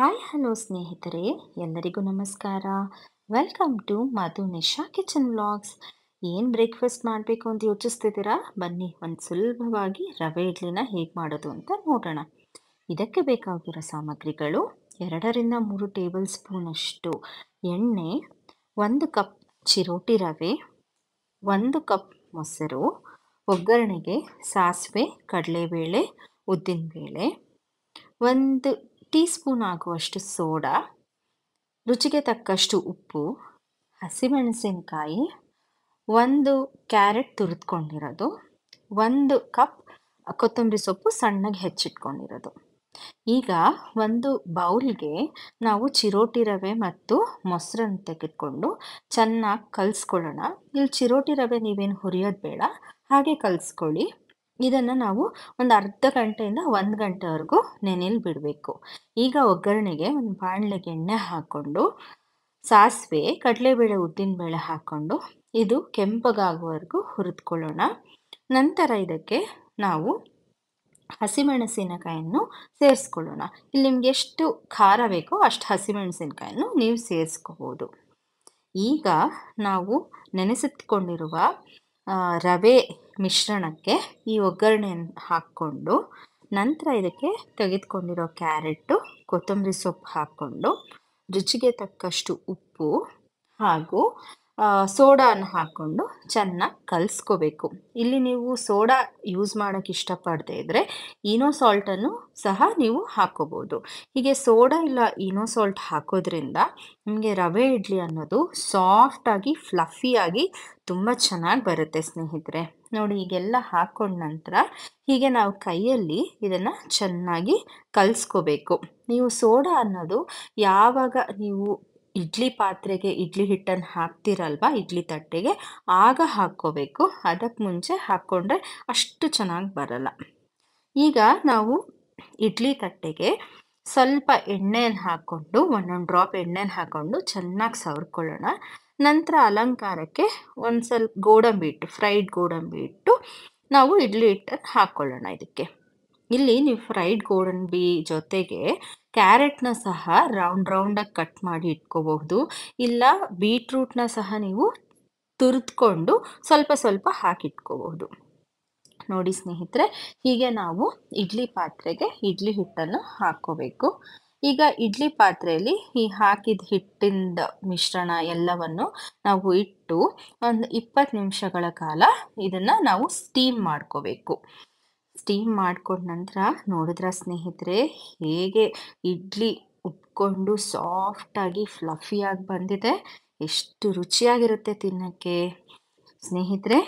Hi hello ಸ್ನೇಹಿತರೆ ಎಲ್ಲರಿಗೂ ನಮಸ್ಕಾರ welcome to Madhu Nisha kitchen vlogs ಏನು ಬ್ರೇಕ್ಫಾಸ್ಟ್ ಮಾಡಬೇಕು ಅಂತ ಯೋಚಿಸ್ತಿದ್ದೀರಾ ಬನ್ನಿ ಒಂದು ಸುಲಭವಾಗಿ ರವೆ ಇಡ್ಲಿನ ಹೇಗೆ ಮಾಡೋದು ಅಂತ ನೋಡೋಣ ಇದಕ್ಕೆ ಬೇಕಾಗಿರೋ ಸಾಮಗ್ರಿಗಳು ಎರಡರಿಂದ ಮೂರು ಟೇಬಲ್ ಸ್ಪೂನಷ್ಟು ಎಣ್ಣೆ ಒಂದು ಕಪ್ ಚಿರೋಟಿ ರವೆ ಒಂದು ಕಪ್ ಮೊಸರು ಒಗ್ಗರಣೆಗೆ ಸಾಸಿವೆ ಕಡಲೆಬೇಳೆ ಉದ್ದಿನಬೇಳೆ ಒಂದು ಟೀ ಸ್ಪೂನ್ ಆಗುವಷ್ಟು ಸೋಡಾ ರುಚಿಗೆ ತಕ್ಕಷ್ಟು ಉಪ್ಪು ಹಸಿಮೆಣಸಿನಕಾಯಿ ಒಂದು ಕ್ಯಾರೆಟ್ ತುರಿದ್ಕೊಂಡಿರೋದು ಒಂದು ಕಪ್ ಕೊತ್ತಂಬರಿ ಸೊಪ್ಪು ಸಣ್ಣಗೆ ಹೆಚ್ಚಿಟ್ಕೊಂಡಿರೋದು ಈಗ ಒಂದು ಬೌಲ್ಗೆ ನಾವು ಚಿರೋಟಿ ರವೆ ಮತ್ತು ಮೊಸರನ್ನು ತೆಗೆದುಕೊಂಡು ಚೆನ್ನಾಗಿ ಕಲಿಸ್ಕೊಳ್ಳೋಣ ಇಲ್ಲಿ ಚಿರೋಟಿ ರವೆ ನೀವೇನು ಹುರಿಯೋದು ಬೇಡ ಹಾಗೆ ಕಲಿಸ್ಕೊಳ್ಳಿ ಇದನ್ನು ನಾವು ಒಂದು ಅರ್ಧ ಗಂಟೆಯಿಂದ ಒಂದು ಗಂಟೆವರೆಗೂ ನೆನೆಯಲ್ಲಿ ಬಿಡಬೇಕು ಈಗ ಒಗ್ಗರಣೆಗೆ ಒಂದು ಬಾಣಲೆಗೆ ಎಣ್ಣೆ ಹಾಕ್ಕೊಂಡು ಸಾಸಿವೆ ಕಡಲೆಬೇಳೆ ಉದ್ದಿನಬೇಳೆ ಹಾಕ್ಕೊಂಡು ಇದು ಕೆಂಪಗಾಗುವವರೆಗೂ ಹುರಿದುಕೊಳ್ಳೋಣ ನಂತರ ಇದಕ್ಕೆ ನಾವು ಹಸಿಮೆಣಸಿನಕಾಯನ್ನು ಸೇರಿಸ್ಕೊಳ್ಳೋಣ ಇಲ್ಲಿ ನಿಮ್ಗೆ ಎಷ್ಟು ಖಾರ ಬೇಕೋ ಅಷ್ಟು ಹಸಿಮೆಣಸಿನಕಾಯನ್ನು ನೀವು ಸೇರಿಸ್ಕೋಬೋದು ಈಗ ನಾವು ನೆನೆಸಿಟ್ಕೊಂಡಿರುವ ರವೆ ಮಿಶ್ರಣಕ್ಕೆ ಈ ಒಗ್ಗರಣೆಯನ್ನು ಹಾಕ್ಕೊಂಡು ನಂತರ ಇದಕ್ಕೆ ತೆಗೆದುಕೊಂಡಿರೋ ಕ್ಯಾರೆಟು ಕೊತ್ತಂಬರಿ ಸೊಪ್ಪು ಹಾಕ್ಕೊಂಡು ರುಚಿಗೆ ತಕ್ಕಷ್ಟು ಉಪ್ಪು ಹಾಗೂ ಸೋಡಾನ ಹಾಕ್ಕೊಂಡು ಚೆನ್ನಾಗಿ ಕಲಿಸ್ಕೋಬೇಕು ಇಲ್ಲಿ ನೀವು ಸೋಡಾ ಯೂಸ್ ಮಾಡೋಕ್ಕೆ ಇಷ್ಟಪಡದೇ ಇದ್ದರೆ ಈನೋ ಸಾಲ್ಟನ್ನು ಸಹ ನೀವು ಹಾಕೋಬೋದು ಹೀಗೆ ಸೋಡಾ ಇಲ್ಲ ಈನೋ ಸಾಲ್ಟ್ ಹಾಕೋದ್ರಿಂದ ನಿಮಗೆ ರವೆ ಇಡ್ಲಿ ಅನ್ನೋದು ಸಾಫ್ಟಾಗಿ ಫ್ಲಫಿಯಾಗಿ ತುಂಬ ಚೆನ್ನಾಗಿ ಬರುತ್ತೆ ಸ್ನೇಹಿತರೆ ನೋಡಿ ಈಗೆಲ್ಲ ಹಾಕೊಂಡ ನಂತರ ಹೀಗೆ ನಾವು ಕೈಯಲ್ಲಿ ಇದನ್ನು ಚೆನ್ನಾಗಿ ಕಲಿಸ್ಕೋಬೇಕು ನೀವು ಸೋಡಾ ಅನ್ನೋದು ಯಾವಾಗ ನೀವು ಇಡ್ಲಿ ಪಾತ್ರೆಗೆ ಇಡ್ಲಿ ಹಿಟ್ಟನ್ನು ಹಾಕ್ತಿರಲ್ವಾ ಇಡ್ಲಿ ತಟ್ಟೆಗೆ ಆಗ ಹಾಕ್ಕೋಬೇಕು ಅದಕ್ಕೆ ಮುಂಚೆ ಹಾಕ್ಕೊಂಡ್ರೆ ಅಷ್ಟು ಚೆನ್ನಾಗಿ ಬರಲ್ಲ ಈಗ ನಾವು ಇಡ್ಲಿ ತಟ್ಟೆಗೆ ಸ್ವಲ್ಪ ಎಣ್ಣೆಯನ್ನು ಹಾಕ್ಕೊಂಡು ಒಂದೊಂದು ಡ್ರಾಪ್ ಎಣ್ಣೆನ ಹಾಕ್ಕೊಂಡು ಚೆನ್ನಾಗಿ ಸವರ್ಕೊಳ್ಳೋಣ ನಂತರ ಅಲಂಕಾರಕ್ಕೆ ಒಂದು ಸ್ವಲ್ಪ ಗೋಡಂಬಿ ಇಟ್ಟು ಫ್ರೈಡ್ ಗೋಡಂಬಿ ಇಟ್ಟು ನಾವು ಇಡ್ಲಿ ಹಿಟ್ಟನ್ನು ಹಾಕ್ಕೊಳ್ಳೋಣ ಇದಕ್ಕೆ ಇಲ್ಲಿ ನೀವು ಫ್ರೈಡ್ ಗೋಡಂಬಿ ಜೊತೆಗೆ ಕ್ಯಾರೆಟ್ನ ಸಹ ರೌಂಡ್ ರೌಂಡಾಗಿ ಕಟ್ ಮಾಡಿ ಇಟ್ಕೋಬಹುದು ಇಲ್ಲ ಬೀಟ್ರೂಟ್ನ ಸಹ ನೀವು ತುರಿದ್ಕೊಂಡು ಸ್ವಲ್ಪ ಸ್ವಲ್ಪ ಹಾಕಿಟ್ಕೋಬಹುದು ನೋಡಿ ಸ್ನೇಹಿತರೆ ಹೀಗೆ ನಾವು ಇಡ್ಲಿ ಪಾತ್ರೆಗೆ ಇಡ್ಲಿ ಹಿಟ್ಟನ್ನು ಹಾಕ್ಕೋಬೇಕು ಈಗ ಇಡ್ಲಿ ಪಾತ್ರೆಯಲ್ಲಿ ಈ ಹಾಕಿದ ಹಿಟ್ಟಿಂದ ಮಿಶ್ರಣ ಎಲ್ಲವನ್ನು ನಾವು ಇಟ್ಟು ಒಂದು ಇಪ್ಪತ್ತು ನಿಮಿಷಗಳ ಕಾಲ ಇದನ್ನು ನಾವು ಸ್ಟೀಮ್ ಮಾಡ್ಕೋಬೇಕು ಸ್ಟೀಮ್ ಮಾಡ್ಕೊಂಡ ನಂತರ ನೋಡಿದ್ರ ಸ್ನೇಹಿತರೆ ಹೇಗೆ ಇಡ್ಲಿ ಉಟ್ಕೊಂಡು ಸಾಫ್ಟಾಗಿ ಫ್ಲಫಿಯಾಗಿ ಬಂದಿದೆ ಎಷ್ಟು ರುಚಿಯಾಗಿರುತ್ತೆ ತಿನ್ನೋಕ್ಕೆ ಸ್ನೇಹಿತರೆ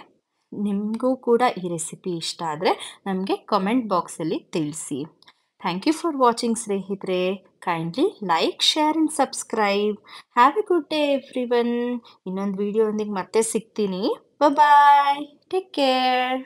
ನಿಮಗೂ ಕೂಡ ಈ ರೆಸಿಪಿ ಇಷ್ಟ ಆದರೆ ನಮಗೆ ಕಮೆಂಟ್ ಬಾಕ್ಸಲ್ಲಿ ತಿಳಿಸಿ Thank you for watching Srehitre. Kindly like, share and subscribe. Have a good day everyone. ಇನ್ನೊಂದು ವಿಡಿಯೋ ಒಂದಿಗೆ ಮತ್ತೆ ಸಿಗ್ತೀನಿ ಬಾಯ್ ಟೇಕ್ ಕೇರ್